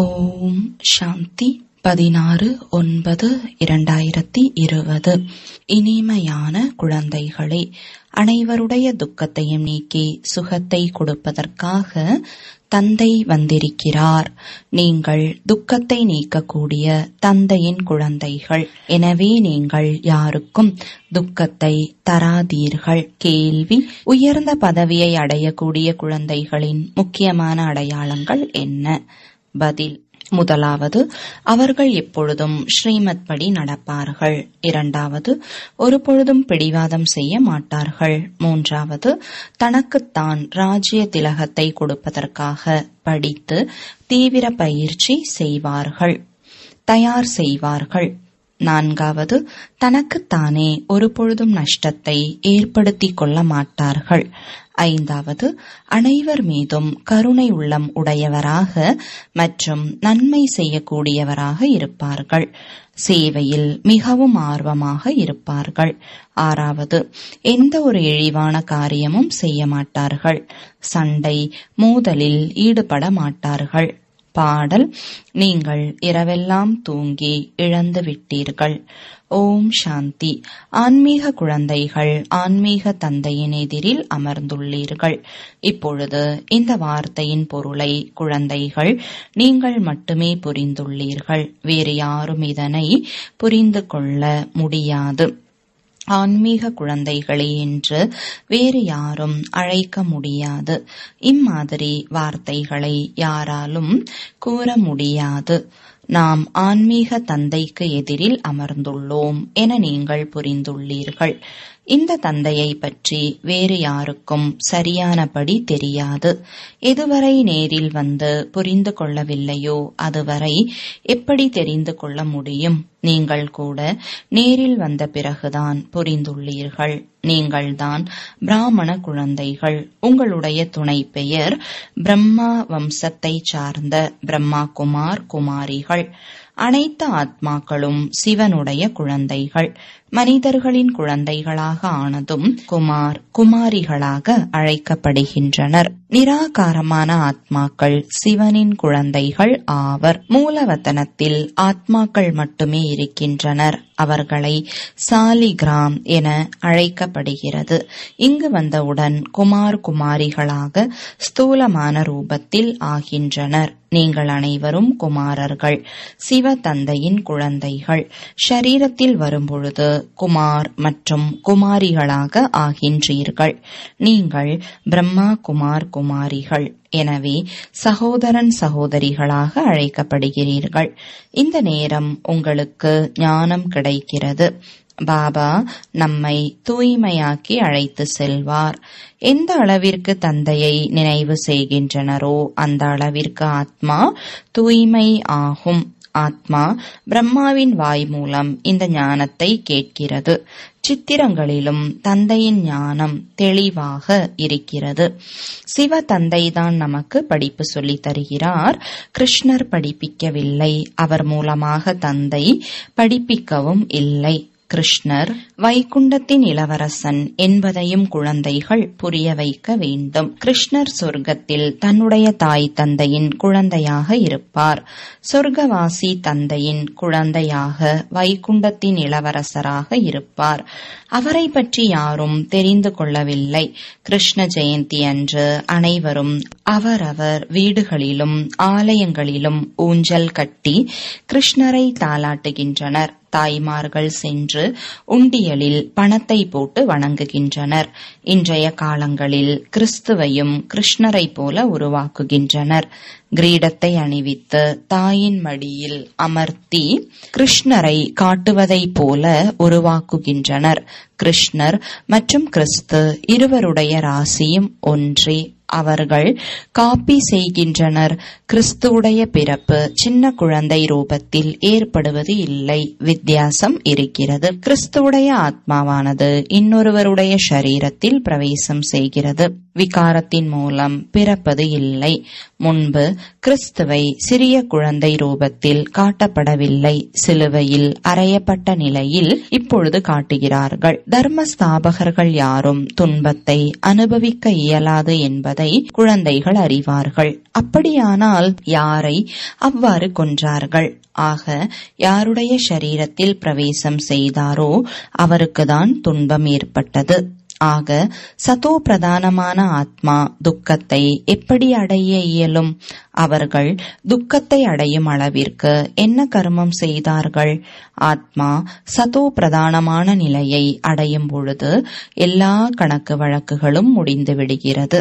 ஓம் சாந்தி பதினாறு ஒன்பது இரண்டாயிரத்தி இருபது இனிமையான குழந்தைகளே அனைவருடைய துக்கத்தையும் நீக்கி சுகத்தை கொடுப்பதற்காக தந்தை வந்திருக்கிறார் நீங்கள் துக்கத்தை நீக்கக்கூடிய தந்தையின் குழந்தைகள் எனவே நீங்கள் யாருக்கும் துக்கத்தை தராதீர்கள் கேள்வி உயர்ந்த பதவியை அடையக்கூடிய குழந்தைகளின் முக்கியமான அடையாளங்கள் என்ன பதில் முதலாவது அவர்கள் எப்பொழுதும் ஸ்ரீமத் படி நடப்பார்கள் இரண்டாவது ஒருபொழுதும் பிடிவாதம் செய்ய மாட்டார்கள் மூன்றாவது தனக்குத்தான் ராஜ்ய திலகத்தை கொடுப்பதற்காக படித்து தீவிர பயிற்சி செய்வார்கள் தயார் செய்வார்கள் நான்காவது தனக்குத்தானே ஒருபொழுதும் நஷ்டத்தை ஏற்படுத்திக் கொள்ள மாட்டார்கள் ஐந்தாவது அனைவர் மீதும் கருணை உள்ளம் உடையவராக மற்றும் நன்மை செய்யக்கூடியவராக இருப்பார்கள் சேவையில் மிகவும் ஆர்வமாக இருப்பார்கள் ஆறாவது எந்த ஒரு இழிவான காரியமும் செய்ய மாட்டார்கள் சண்டை மோதலில் ஈடுபட மாட்டார்கள் பாடல் நீங்கள் இரவெல்லாம் தூங்கி இழந்து விட்டீர்கள் ஓம் சாந்தி ஆன்மீக குழந்தைகள் ஆன்மீக தந்தையின் எதிரில் அமர்ந்துள்ளீர்கள் இப்பொழுது இந்த வார்த்தையின் பொருளை குழந்தைகள் நீங்கள் மட்டுமே புரிந்துள்ளீர்கள் வேறு யாரும் இதனை புரிந்து கொள்ள முடியாது ஆன்மீக குழந்தைகளை என்று வேறு யாரும் அழைக்க முடியாது இம்மாதிரி வார்த்தைகளை யாராலும் கூற முடியாது நாம் ஆன்மீக தந்தைக்கு எதிரில் அமர்ந்துள்ளோம் என நீங்கள் புரிந்துள்ளீர்கள் இந்த தந்தையை பற்றி வேறு யாருக்கும் சரியானபடி தெரியாது எதுவரை நேரில் வந்து புரிந்து கொள்ளவில்லையோ அதுவரை எப்படி தெரிந்து கொள்ள முடியும் நீங்கள் கூட நேரில் வந்த பிறகுதான் புரிந்துள்ளீர்கள் நீங்கள்தான் பிராமண குழந்தைகள் உங்களுடைய துணை பெயர் பிரம்மா வம்சத்தைச் சார்ந்த பிரம்மா குமார் குமாரிகள் அனைத்து ஆத்மாக்களும் சிவனுடைய குழந்தைகள் மனிதர்களின் குழந்தைகளாக ஆனதும் குமார் குமாரிகளாக அழைக்கப்படுகின்றனர் நிராகாரமான ஆத்மாக்கள் சிவனின் குழந்தைகள் ஆவர் மூலவத்தனத்தில் ஆத்மாக்கள் மட்டுமே இருக்கின்றனர் அவர்களை சாலிகிராம் என அழைக்கப்படுகிறது இங்கு வந்தவுடன் குமார் குமாரிகளாக ஸ்தூலமான ரூபத்தில் ஆகின்றனர் நீங்கள் அனைவரும் குமாரர்கள் சிவ தந்தையின் குழந்தைகள் ஷரீரத்தில் வரும்பொழுது குமார் மற்றும் குமாரிகளாக ஆகின்றீர்கள் நீங்கள் பிரம்மா குமார் குமாரிகள் எனவே சகோதரன் சகோதரிகளாக அழைக்கப்படுகிறீர்கள் இந்த நேரம் உங்களுக்கு ஞானம் கிடைக்கிறது பாபா நம்மை தூய்மையாக்கி அழைத்து செல்வார் எந்த அளவிற்கு தந்தையை நினைவு செய்கின்றனரோ அந்த அளவிற்கு ஆத்மா தூய்மை ஆகும் ஆத்மா பிரம்மாவின் வாய் மூலம் இந்த ஞானத்தை கேட்கிறது சித்திரங்களிலும் தந்தையின் ஞானம் தெளிவாக இருக்கிறது சிவ தந்தைதான் நமக்கு படிப்பு சொல்லி தருகிறார் கிருஷ்ணர் படிப்பிக்கவில்லை அவர் மூலமாக தந்தை படிப்பிக்கவும் இல்லை கிருஷ்ணர் வைகுண்டத்தின் இளவரசன் என்பதையும் குழந்தைகள் புரிய வைக்க வேண்டும் கிருஷ்ணர் சொர்க்கத்தில் தன்னுடைய தாய் தந்தையின் குழந்தையாக இருப்பார் சொர்க்கவாசி தந்தையின் குழந்தையாக வைகுண்டத்தின் இளவரசராக இருப்பார் அவரை பற்றி யாரும் தெரிந்து கொள்ளவில்லை கிருஷ்ண ஜெயந்தி அன்று அனைவரும் அவரவர் வீடுகளிலும் ஆலயங்களிலும் ஊஞ்சல் கட்டி கிருஷ்ணரை தாளாட்டுகின்றனர் தாய்மார்கள் சென்று உண்டியலில் பணத்தை போட்டு வணங்குகின்றனர் இன்றைய காலங்களில் கிறிஸ்துவையும் கிருஷ்ணரை போல உருவாக்குகின்றனர் கிரீடத்தை அணிவித்து தாயின் மடியில் அமர்த்தி கிருஷ்ணரை காட்டுவதைப் போல உருவாக்குகின்றனர் கிருஷ்ணர் மற்றும் கிறிஸ்து இருவருடைய ராசியும் ஒன்றே அவர்கள் காப்பி செய்கின்றனர் கிறிஸ்துவுடைய பிறப்பு சின்ன குழந்தை ரூபத்தில் ஏற்படுவது இல்லை வித்தியாசம் இருக்கிறது கிறிஸ்துவுடைய ஆத்மாவானது இன்னொருவருடைய சரீரத்தில் பிரவேசம் செய்கிறது விகாரத்தின் மூலம் பிறப்பது இல்லை முன்பு கிறிஸ்துவை சிறிய குழந்தை ரூபத்தில் காட்டப்படவில்லை சிலுவையில் அறையப்பட்ட நிலையில் இப்பொழுது காட்டுகிறார்கள் தர்மஸ்தாபகர்கள் யாரும் துன்பத்தை அனுபவிக்க இயலாது என்பதை குழந்தைகள் அறிவார்கள் அப்படியானால் யாரை அவ்வாறு கொன்றார்கள் ஆக யாருடைய சரீரத்தில் பிரவேசம் செய்தாரோ அவருக்குதான் துன்பம் ஏற்பட்டது ஆக சதோ பிரதானமான ஆத்மா துக்கத்தை எப்படி அடைய இயலும் அவர்கள் துக்கத்தை அடையும் அளவிற்கு என்ன கர்மம் செய்தார்கள் ஆத்மா சதோ பிரதானமான நிலையை அடையும் பொழுது எல்லா கணக்கு வழக்குகளும் முடிந்து விடுகிறது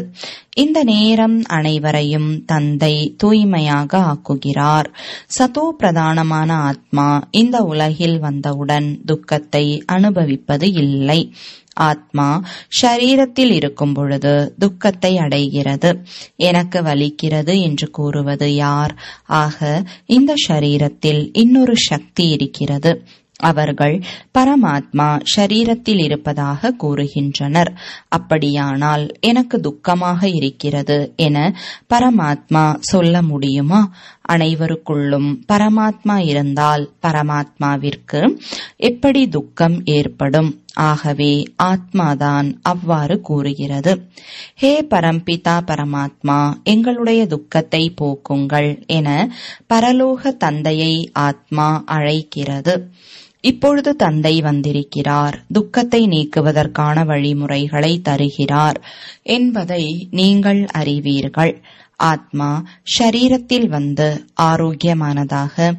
இந்த நேரம் அனைவரையும் தந்தை தூய்மையாக ஆக்குகிறார் சதோ பிரதானமான ஆத்மா இந்த உலகில் வந்தவுடன் துக்கத்தை அனுபவிப்பது இல்லை ஆத்மா ஷரீரத்தில் இருக்கும் பொழுது துக்கத்தை அடைகிறது எனக்கு வலிக்கிறது என்று கூறுவது யார் ஆக இந்த ஷரீரத்தில் இன்னொரு சக்தி இருக்கிறது அவர்கள் பரமாத்மா ஷரீரத்தில் இருப்பதாக கூறுகின்றனர் அப்படியானால் எனக்கு துக்கமாக இருக்கிறது என பரமாத்மா சொல்ல முடியுமா அனைவருக்குள்ளும் பரமாத்மா இருந்தால் பரமாத்மாவிற்கு எப்படி துக்கம் ஏற்படும் ஆகவே ஆத்மாதான் அவ்வாறு கூறுகிறது ஹே பரம்பிதா பரமாத்மா எங்களுடைய துக்கத்தை போக்குங்கள் என பரலோக தந்தையை ஆத்மா அழைக்கிறது இப்பொழுது தந்தை வந்திருக்கிறார் துக்கத்தை நீக்குவதற்கான வழிமுறைகளை தருகிறார் என்பதை நீங்கள் அறிவீர்கள் ஆத்மா ஷரீரத்தில் வந்து ஆரோக்கியமானதாக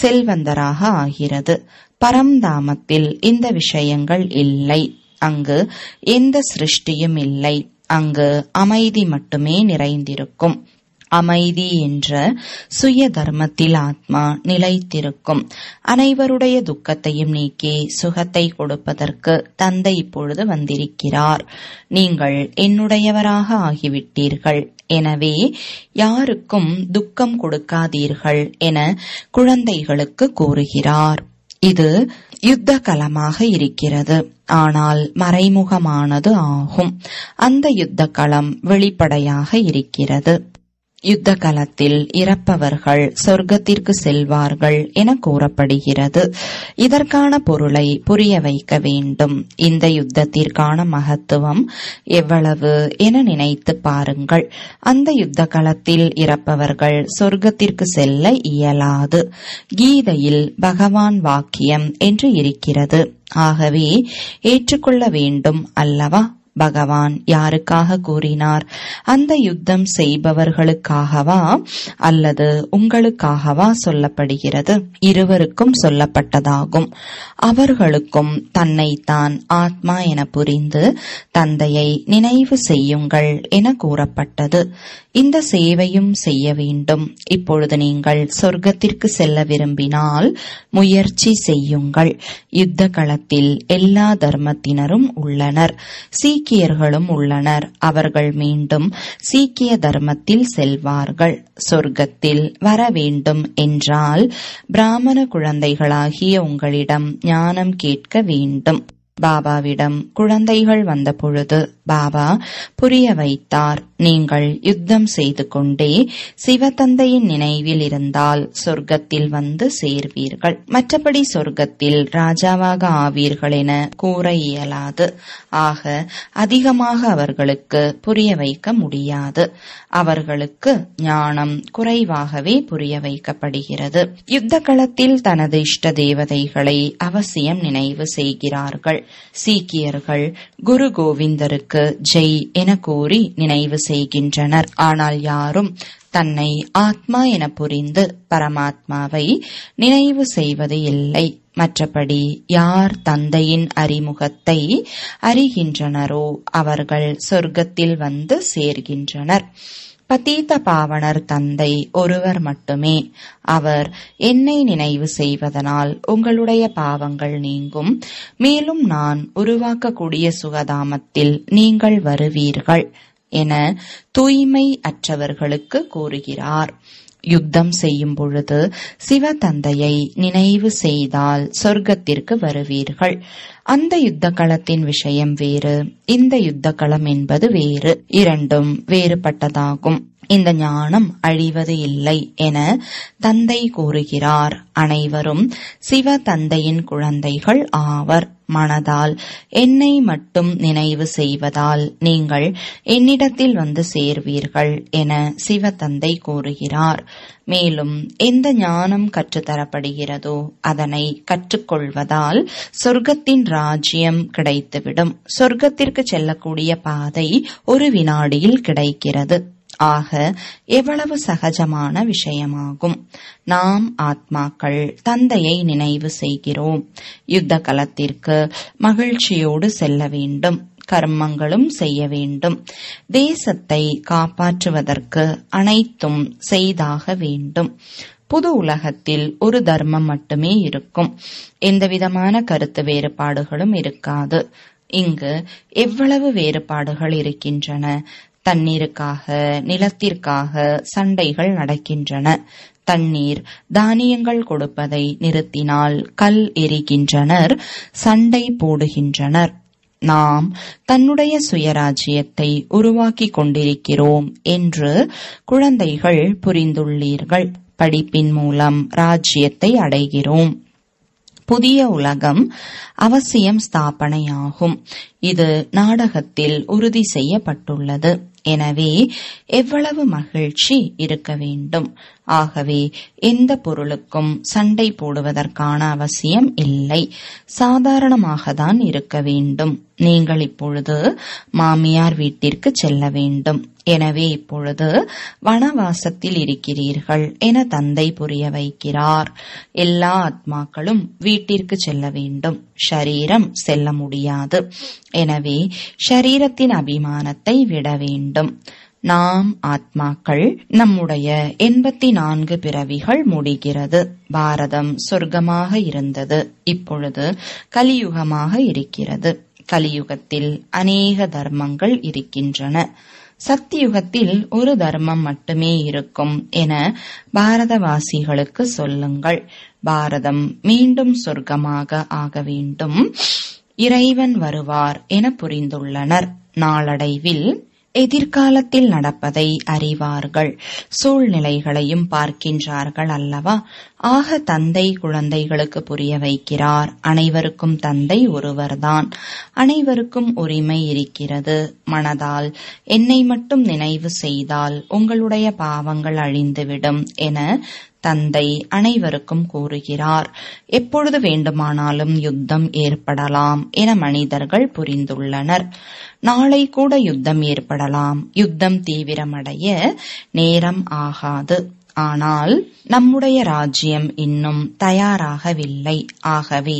செல்வந்தராக ஆகிறது பரம்தாமத்தில் இந்த விஷயங்கள் இல்லை அங்கு எந்த சிருஷ்டியும் இல்லை அங்கு அமைதி மட்டுமே நிறைந்திருக்கும் அமைதி என்ற சுய தர்மத்தில் ஆத்மா நிலைத்திருக்கும் அனைவருடைய துக்கத்தையும் நீக்கி சுகத்தை கொடுப்பதற்கு தந்தை இப்பொழுது வந்திருக்கிறார் நீங்கள் என்னுடையவராக ஆகிவிட்டீர்கள் எனவே யாருக்கும் துக்கம் கொடுக்காதீர்கள் என குழந்தைகளுக்கு கூறுகிறார் இது யுத்த களமாக இருக்கிறது ஆனால் மறைமுகமானது ஆகும் அந்த யுத்த களம் வெளிப்படையாக இருக்கிறது யுத்த காலத்தில் இறப்பவர்கள் சொர்க்கத்திற்கு செல்வார்கள் என கூறப்படுகிறது இதற்கான பொருளை புரிய வைக்க வேண்டும் இந்த யுத்தத்திற்கான மகத்துவம் எவ்வளவு என நினைத்து பாருங்கள் அந்த யுத்த காலத்தில் இறப்பவர்கள் சொர்க்கத்திற்கு செல்ல இயலாது கீதையில் பகவான் வாக்கியம் என்று இருக்கிறது ஆகவே ஏற்றுக்கொள்ள வேண்டும் அல்லவா பகவான் யாருக்காக கூறினார் அந்த யுத்தம் செய்பவர்களுக்காகவா அல்லது உங்களுக்காகவா சொல்லப்படுகிறது இருவருக்கும் சொல்லப்பட்டதாகும் அவர்களுக்கும் தன்னைத்தான் ஆத்மா என புரிந்து தந்தையை நினைவு செய்யுங்கள் என கூறப்பட்டது இந்த சேவையும் செய்ய வேண்டும் இப்பொழுது நீங்கள் சொர்க்கத்திற்கு செல்ல விரும்பினால் முயற்சி செய்யுங்கள் யுத்த களத்தில் எல்லா தர்மத்தினரும் உள்ளனர் சீக்கிரம் சீக்கியர்களும் உள்ளனர் அவர்கள் மீண்டும் சீக்கிய தர்மத்தில் செல்வார்கள் சொர்க்கத்தில் வர வேண்டும் என்றால் பிராமண குழந்தைகளாகிய உங்களிடம் ஞானம் கேட்க வேண்டும் பாபாவிடம் குழந்தைகள் வந்தபொழுது பாபா புரிய வைத்தார் நீங்கள் யுத்தம் செய்து கொண்டே சிவதந்தையின் நினைவில் இருந்தால் சொர்க்கத்தில் வந்து சேர்வீர்கள் மற்றபடி சொர்க்கத்தில் ராஜாவாக ஆவீர்கள் என கூற இயலாது ஆக அதிகமாக அவர்களுக்கு புரிய வைக்க முடியாது அவர்களுக்கு ஞானம் குறைவாகவே புரிய வைக்கப்படுகிறது யுத்த களத்தில் தனது இஷ்ட தேவதைகளை அவசியம் நினைவு செய்கிறார்கள் சீக்கியர்கள் குரு கோவிந்தருக்கு ஜெய் என கூறி நினைவு செய்கின்றனர் ஆனால் யாரும் தன்னை ஆத்மா என புரிந்து பரமாத்மாவை நினைவு செய்வது இல்லை மற்றபடி யார் தந்தையின் அறிமுகத்தை அறிகின்றனரோ அவர்கள் சொர்க்கத்தில் வந்து சேர்கின்றனர் பதீத பாவனர் தந்தை ஒருவர் மட்டுமே அவர் என்னை நினைவு செய்வதனால் உங்களுடைய பாவங்கள் நீங்கும் மேலும் நான் உருவாக்கக்கூடிய சுகதாமத்தில் நீங்கள் வருவீர்கள் என தூய்மை அற்றவர்களுக்கு கூறுகிறார் யுத்தம் செய்யும் பொழுது சிவதந்தையை நினைவு செய்தால் சொர்க்கத்திற்கு வருவீர்கள் அந்த யுத்த களத்தின் விஷயம் வேறு இந்த யுத்த களம் என்பது வேறு இரண்டும் வேறுபட்டதாகும் இந்த ஞானம் அழிவது இல்லை என தந்தை கூறுகிறார் அனைவரும் சிவ தந்தையின் குழந்தைகள் ஆவர் மனதால் என்னை மட்டும் நினைவு செய்வதால் நீங்கள் என்னிடத்தில் வந்து சேர்வீர்கள் என சிவதந்தை கூறுகிறார் மேலும் எந்த ஞானம் கற்றுத்தரப்படுகிறதோ அதனை கற்றுக்கொள்வதால் சொர்க்கத்தின் ராஜ்யம் கிடைத்துவிடும் சொர்க்கத்திற்கு செல்லக்கூடிய பாதை ஒரு வினாடியில் கிடைக்கிறது ஆக எவ்வளவு சகஜமான விஷயமாகும் நாம் ஆத்மாக்கள் தந்தையை நினைவு செய்கிறோம் யுத்த கலத்திற்கு மகிழ்ச்சியோடு செல்ல வேண்டும் கர்மங்களும் செய்ய வேண்டும் தேசத்தை காப்பாற்றுவதற்கு அனைத்தும் செய்தாக வேண்டும் புது உலகத்தில் ஒரு தர்மம் மட்டுமே இருக்கும் எந்தவிதமான கருத்து வேறுபாடுகளும் இருக்காது இங்கு எவ்வளவு வேறுபாடுகள் இருக்கின்றன தண்ணீருக்காக நிலத்திற்காக சண்டைகள் நடக்கின்றன தண்ணீர் தானியங்கள் கொடுப்பதை நிறுத்தினால் கல் எரிகின்றனர் சண்டை போடுகின்றனர் நாம் தன்னுடைய சுயராஜ்யத்தை உருவாக்கிக் கொண்டிருக்கிறோம் என்று குழந்தைகள் புரிந்துள்ளீர்கள் படிப்பின் மூலம் ராஜ்யத்தை அடைகிறோம் புதிய உலகம் அவசியம் ஸ்தாபனையாகும் இது நாடகத்தில் உறுதி செய்யப்பட்டுள்ளது எனவே எவ்வளவு மகிழ்ச்சி இருக்க வேண்டும் ஆகவே எந்த பொருளுக்கும் சண்டை போடுவதற்கான அவசியம் இல்லை சாதாரணமாக தான் இருக்க வேண்டும் நீங்கள் இப்பொழுது மாமியார் வீட்டிற்கு செல்ல வேண்டும் எனவே இப்பொழுது வனவாசத்தில் இருக்கிறீர்கள் என தந்தை புரிய வைக்கிறார் எல்லா ஆத்மாக்களும் வீட்டிற்கு செல்ல வேண்டும் ஷரீரம் செல்ல முடியாது எனவே ஷரீரத்தின் அபிமானத்தை விட வேண்டும் நாம் ஆத்மாக்கள் நம்முடைய எண்பத்தி நான்கு பிறவிகள் முடிகிறது பாரதம் சொர்க்கமாக இருந்தது இப்பொழுது கலியுகமாக இருக்கிறது கலியுகத்தில் அநேக தர்மங்கள் இருக்கின்றன சத்தியுகத்தில் ஒரு தர்மம் மட்டுமே இருக்கும் என பாரதவாசிகளுக்கு சொல்லுங்கள் பாரதம் மீண்டும் சொர்க்கமாக ஆக வேண்டும் இறைவன் வருவார் என புரிந்துள்ளனர் நாளடைவில் எதிர்காலத்தில் நடப்பதை அறிவார்கள் சூழ்நிலைகளையும் பார்க்கின்றார்கள் அல்லவா ஆக தந்தை குழந்தைகளுக்கு புரிய வைக்கிறார் அனைவருக்கும் தந்தை ஒருவர்தான் அனைவருக்கும் உரிமை இருக்கிறது மனதால் என்னை மட்டும் நினைவு செய்தால் உங்களுடைய பாவங்கள் அழிந்துவிடும் என தந்தை அனைவருக்கும் கூறுகிறார் எப்பொழுது வேண்டுமானாலும் யுத்தம் ஏற்படலாம் என மனிதர்கள் புரிந்துள்ளனர் நாளை கூட யுத்தம் ஏற்படலாம் யுத்தம் தீவிரமடைய நேரம் ஆகாது ஆனால் நம்முடைய ராஜ்யம் இன்னும் தயாராகவில்லை ஆகவே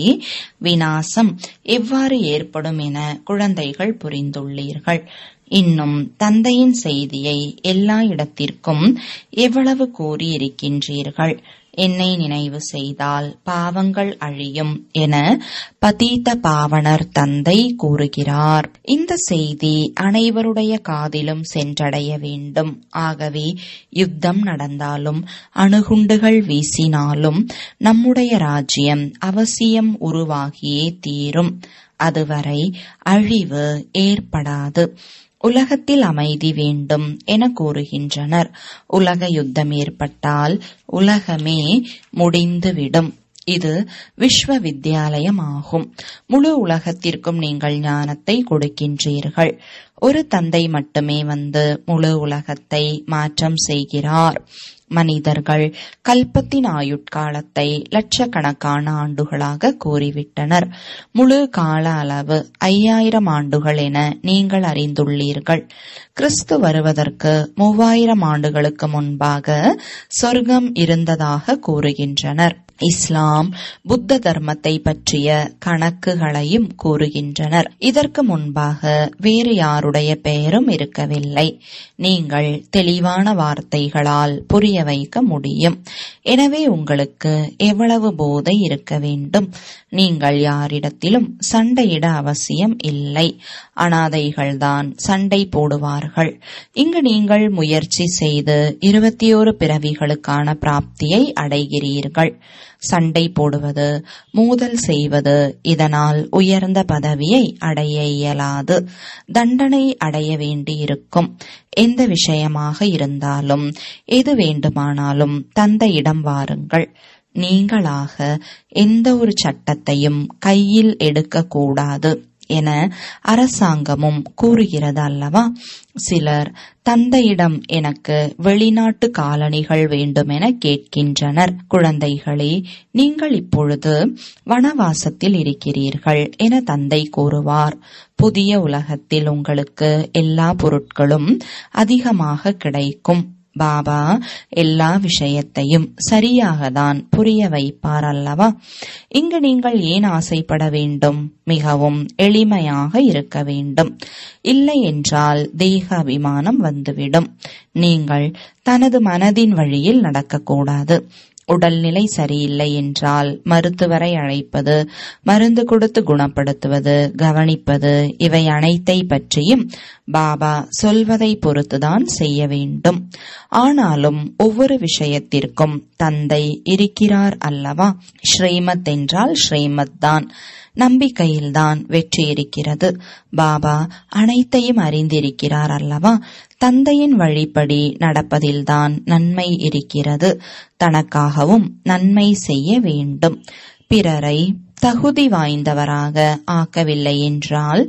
வினாசம் எவ்வாறு ஏற்படும் என குழந்தைகள் புரிந்துள்ளீர்கள் இன்னும் தந்தையின் செய்தியை எல்லா இடத்திற்கும் எவ்வளவு கூறியிருக்கின்றீர்கள் என்னை நினைவு செய்தால் பாவங்கள் அழியும் என பதீத்த பாவனர் தந்தை கூறுகிறார் இந்த செய்தி அனைவருடைய காதிலும் சென்றடைய வேண்டும் ஆகவே யுத்தம் நடந்தாலும் அணுகுண்டுகள் வீசினாலும் நம்முடைய ராஜ்யம் அவசியம் உருவாகியே தீரும் அதுவரை அழிவு ஏற்படாது உலகத்தில் அமைதி வேண்டும் என கூறுகின்றனர் உலக யுத்தம் ஏற்பட்டால் உலகமே முடிந்துவிடும் இது விஸ்வ வித்யாலயம் ஆகும் முழு உலகத்திற்கும் நீங்கள் ஞானத்தை கொடுக்கின்றீர்கள் ஒரு தந்தை மட்டுமே வந்து முழு உலகத்தை மாற்றம் செய்கிறார் மனிதர்கள் கல்பத்தின் ஆயுட்காலத்தை லட்சக்கணக்கான ஆண்டுகளாக கூறிவிட்டனர் முழு கால அளவு ஐயாயிரம் ஆண்டுகள் என நீங்கள் அறிந்துள்ளீர்கள் கிறிஸ்து வருவதற்கு மூவாயிரம் ஆண்டுகளுக்கு முன்பாக சொர்க்கம் இருந்ததாக கூறுகின்றனர் இஸ்லாம் புத்த தர்மத்தை பற்றிய கணக்குகளையும் கூறுகின்றனர் இதற்கு முன்பாக வேறு யாருடைய பெயரும் இருக்கவில்லை நீங்கள் தெளிவான வார்த்தைகளால் புரிய வைக்க முடியும் எனவே உங்களுக்கு எவ்வளவு போதை இருக்க வேண்டும் நீங்கள் யாரிடத்திலும் சண்டையிட அவசியம் இல்லை அனாதைகள்தான் சண்டை போடுவார்கள் இங்கு நீங்கள் முயற்சி செய்து இருபத்தி ஒரு பிறவிகளுக்கான பிராப்தியை அடைகிறீர்கள் சண்டை போடுவது மோதல் செய்வது இதனால் உயர்ந்த பதவியை அடைய இயலாது தண்டனை அடைய வேண்டியிருக்கும் எந்த விஷயமாக இருந்தாலும் எது வேண்டுமானாலும் தந்த இடம் வாருங்கள் நீங்களாக எந்த ஒரு சட்டத்தையும் கையில் எடுக்கக்கூடாது என அரசாங்கமும் கூறுகிறது அல்லவா சிலர் தந்தையிடம் எனக்கு வெளிநாட்டு காலணிகள் வேண்டுமென கேட்கின்றனர் குழந்தைகளே நீங்கள் இப்பொழுது வனவாசத்தில் இருக்கிறீர்கள் என தந்தை கூறுவார் புதிய உலகத்தில் உங்களுக்கு எல்லா பொருட்களும் அதிகமாக கிடைக்கும் பாபா எல்லா விஷயத்தையும் சரியாக தான் புரிய வைப்பார் அல்லவா இங்கு நீங்கள் ஏன் ஆசைப்பட வேண்டும் மிகவும் எளிமையாக இருக்க வேண்டும் இல்லை என்றால் தேக அபிமானம் வந்துவிடும் நீங்கள் தனது மனதின் வழியில் நடக்கக்கூடாது உடல்நிலை சரியில்லை என்றால் மருத்துவரை அழைப்பது மருந்து கொடுத்து குணப்படுத்துவது கவனிப்பது இவை அனைத்தை பற்றியும் பாபா சொல்வதை பொறுத்துதான் செய்ய வேண்டும் ஆனாலும் ஒவ்வொரு விஷயத்திற்கும் தந்தை இருக்கிறார் அல்லவா ஸ்ரீமத் என்றால் ஸ்ரீமத் தான் நம்பிக்கையில்தான் வெற்றி இருக்கிறது பாபா அனைத்தையும் அறிந்திருக்கிறார் அல்லவா தந்தையின் வழிப்படி நடப்பதில்தான் நன்மை இருக்கிறது தனக்காகவும் நன்மை செய்ய வேண்டும் பிறரை தகுதி வாய்ந்தவராக ஆக்கவில்லை என்றால்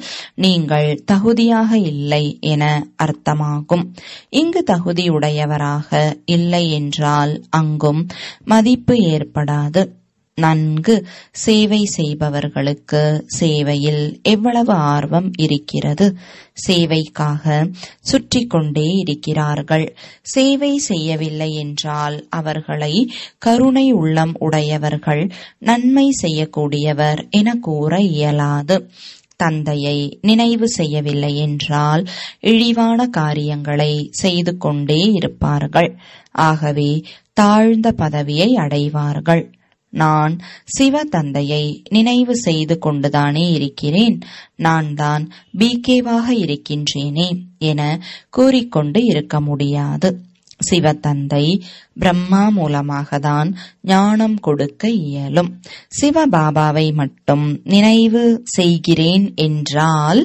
நீங்கள் தகுதியாக இல்லை என அர்த்தமாகும் இங்கு தகுதியுடையவராக இல்லை என்றால் அங்கும் மதிப்பு ஏற்படாது நன்கு சேவை செய்பவர்களுக்கு சேவையில் எவ்வளவு ஆர்வம் இருக்கிறது சேவைக்காக சுற்றி கொண்டே இருக்கிறார்கள் சேவை செய்யவில்லை என்றால் அவர்களை கருணை உள்ளம் உடையவர்கள் நன்மை செய்யக்கூடியவர் என கூற இயலாது தந்தையை நினைவு செய்யவில்லை என்றால் இழிவான காரியங்களை செய்து கொண்டே இருப்பார்கள் ஆகவே தாழ்ந்த பதவியை அடைவார்கள் நான் சிவ தந்தையை நினைவு செய்து கொண்டுதானே இருக்கிறேன் நான் தான் பிகேவாக இருக்கின்றேனே என கூறிக்கொண்டு இருக்க முடியாது தந்தை பிரம்மா மூலமாகதான் ஞானம் கொடுக்க இயலும் சிவபாபாவை மட்டும் நினைவு செய்கிறேன் என்றால்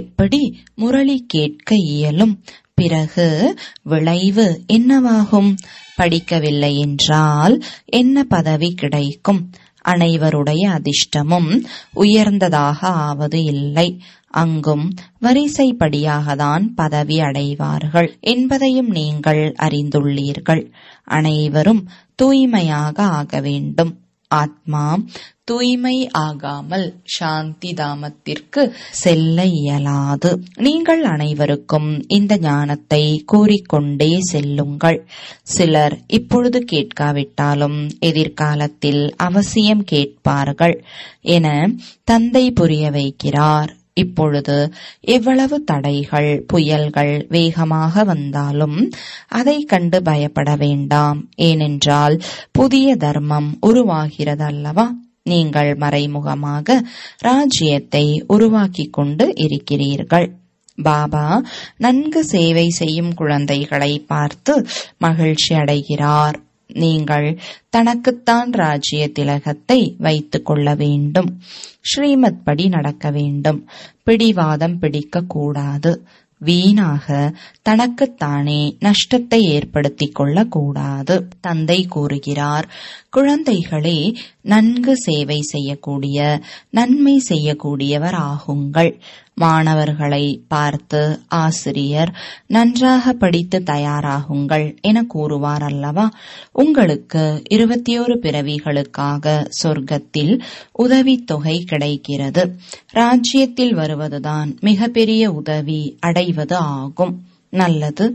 எப்படி முரளி கேட்க இயலும் பிறகு விளைவு என்னவாகும் படிக்கவில்லை என்றால் என்ன பதவி கிடைக்கும் அனைவருடைய அதிர்ஷ்டமும் உயர்ந்ததாக ஆவது இல்லை அங்கும் வரிசைப்படியாகத்தான் பதவி அடைவார்கள் என்பதையும் நீங்கள் அறிந்துள்ளீர்கள் அனைவரும் தூய்மையாக ஆக வேண்டும் ஆத்மா தூய்மை ஆகாமல் சாந்தி தாமத்திற்கு செல்ல இயலாது நீங்கள் அனைவருக்கும் இந்த ஞானத்தை கூறிக்கொண்டே செல்லுங்கள் சிலர் இப்பொழுது கேட்காவிட்டாலும் எதிர்காலத்தில் அவசியம் கேட்பார்கள் என தந்தை புரிய வைக்கிறார் இப்பொழுது எவ்வளவு தடைகள் புயல்கள் வேகமாக வந்தாலும் அதை கண்டு பயப்பட வேண்டாம் ஏனென்றால் புதிய தர்மம் உருவாகிறது அல்லவா நீங்கள் மறைமுகமாக ராஜ்யத்தை உருவாக்கிக் கொண்டு இருக்கிறீர்கள் பாபா நன்கு சேவை செய்யும் குழந்தைகளை பார்த்து மகிழ்ச்சி அடைகிறார் நீங்கள் தனக்குத்தான் ராஜ்ய திலகத்தை வைத்துக் கொள்ள வேண்டும் ஸ்ரீமத் படி நடக்க வேண்டும் பிடிவாதம் பிடிக்க கூடாது வீணாக தனக்குத்தானே நஷ்டத்தை ஏற்படுத்திக் கொள்ளக்கூடாது தந்தை கூறுகிறார் குழந்தைகளே நன்கு சேவை செய்யக்கூடிய நன்மை செய்யக்கூடியவர் ஆகுங்கள் மாணவர்களை பார்த்து ஆசிரியர் நன்றாக படித்து தயாராகுங்கள் என கூறுவார் அல்லவா உங்களுக்கு இருபத்தியோரு பிறவிகளுக்காக சொர்க்கத்தில் உதவித்தொகை கிடைக்கிறது ராஜ்யத்தில் வருவதுதான் மிகப்பெரிய உதவி அடைவது ஆகும் நல்லது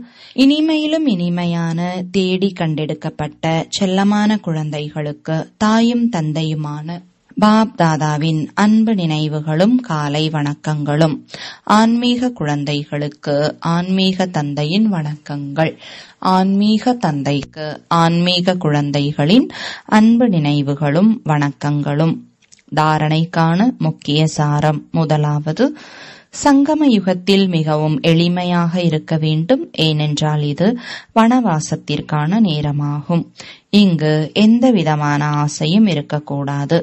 இனிமையிலும் இனிமையான தேடி கண்டெடுக்கப்பட்ட செல்லமான குழந்தைகளுக்கு தாயும் தந்தையுமான பாப் தாதாவின் அன்பு நினைவுகளும் காலை வணக்கங்களும் ஆன்மீக குழந்தைகளுக்கு ஆன்மீக தந்தையின் வணக்கங்கள் ஆன்மீக தந்தைக்கு ஆன்மீக குழந்தைகளின் அன்பு நினைவுகளும் வணக்கங்களும் தாரணைக்கான முக்கிய சாரம் முதலாவது சங்கம யுகத்தில் மிகவும் எளிமையாக இருக்க வேண்டும் ஏனென்றால் இது வனவாசத்திற்கான நேரமாகும் இங்கு எந்த விதமான ஆசையும் இருக்கக்கூடாது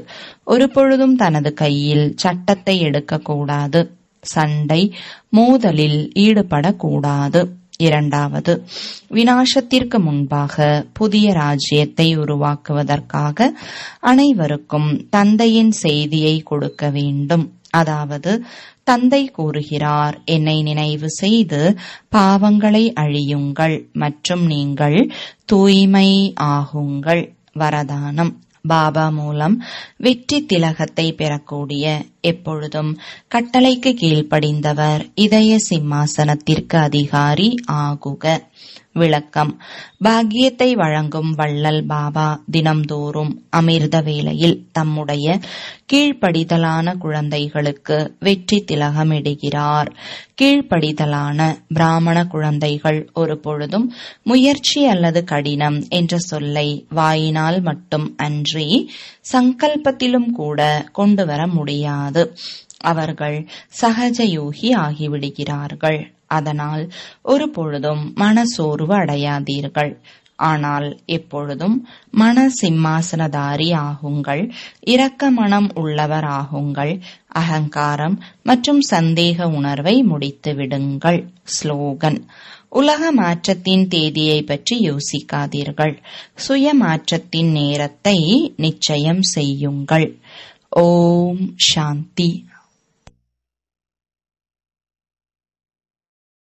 ஒரு பொழுதும் தனது கையில் சட்டத்தை எடுக்கக்கூடாது சண்டை மோதலில் ஈடுபடக்கூடாது இரண்டாவது விநாசத்திற்கு முன்பாக புதிய ராஜ்யத்தை உருவாக்குவதற்காக அனைவருக்கும் தந்தையின் செய்தியை கொடுக்க வேண்டும் அதாவது தந்தை கூறுகிறார் என்னை நினைவு செய்து பாவங்களை அழியுங்கள் மற்றும் நீங்கள் தூய்மை ஆகுங்கள் வரதானம் பாபா மூலம் வெற்றி திலகத்தை பெறக்கூடிய எப்பொழுதும் கட்டளைக்கு கீழ்ப்படிந்தவர் இதய சிம்மாசனத்திற்கு அதிகாரி ஆகுக விளக்கம் பாக்கியத்தை வழங்கும் வள்ளல் பாபா தினம்தோறும் அமிர்த வேளையில் தம்முடைய கீழ்ப்படிதலான குழந்தைகளுக்கு வெற்றி திலகமிடுகிறார் கீழ்ப்படிதலான பிராமண குழந்தைகள் ஒரு பொழுதும் முயற்சி அல்லது கடினம் என்ற சொல்லை வாயினால் மட்டும் அன்றி சங்கல்பத்திலும் கூட கொண்டுவர முடியாது அவர்கள் சகஜயோகி ஆகிவிடுகிறார்கள் அதனால் ஒருபொழுதும் மனசோர்வு அடையாதீர்கள் ஆனால் எப்பொழுதும் மன சிம்மாசனதாரி ஆகுங்கள் இரக்க மனம் உள்ளவர் ஆகுங்கள் அகங்காரம் மற்றும் சந்தேக உணர்வை முடித்து விடுங்கள் ஸ்லோகன் உலக மாற்றத்தின் தேதியை பற்றி யோசிக்காதீர்கள் சுய மாற்றத்தின் நேரத்தை நிச்சயம் செய்யுங்கள் ஓம் சாந்தி